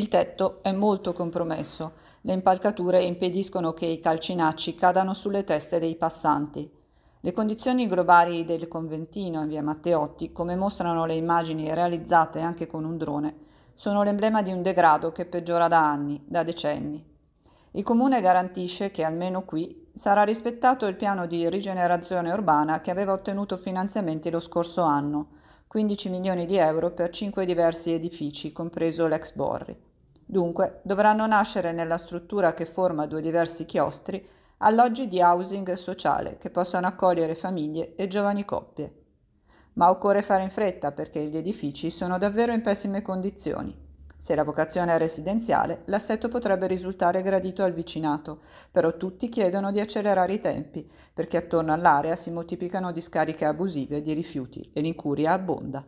Il tetto è molto compromesso, le impalcature impediscono che i calcinacci cadano sulle teste dei passanti. Le condizioni globali del conventino in via Matteotti, come mostrano le immagini realizzate anche con un drone, sono l'emblema di un degrado che peggiora da anni, da decenni. Il comune garantisce che almeno qui sarà rispettato il piano di rigenerazione urbana che aveva ottenuto finanziamenti lo scorso anno, 15 milioni di euro per cinque diversi edifici, compreso l'ex Borri. Dunque, dovranno nascere nella struttura che forma due diversi chiostri alloggi di housing sociale che possano accogliere famiglie e giovani coppie. Ma occorre fare in fretta perché gli edifici sono davvero in pessime condizioni. Se la vocazione è residenziale, l'assetto potrebbe risultare gradito al vicinato, però tutti chiedono di accelerare i tempi, perché attorno all'area si moltiplicano discariche abusive di rifiuti e l'incuria abbonda.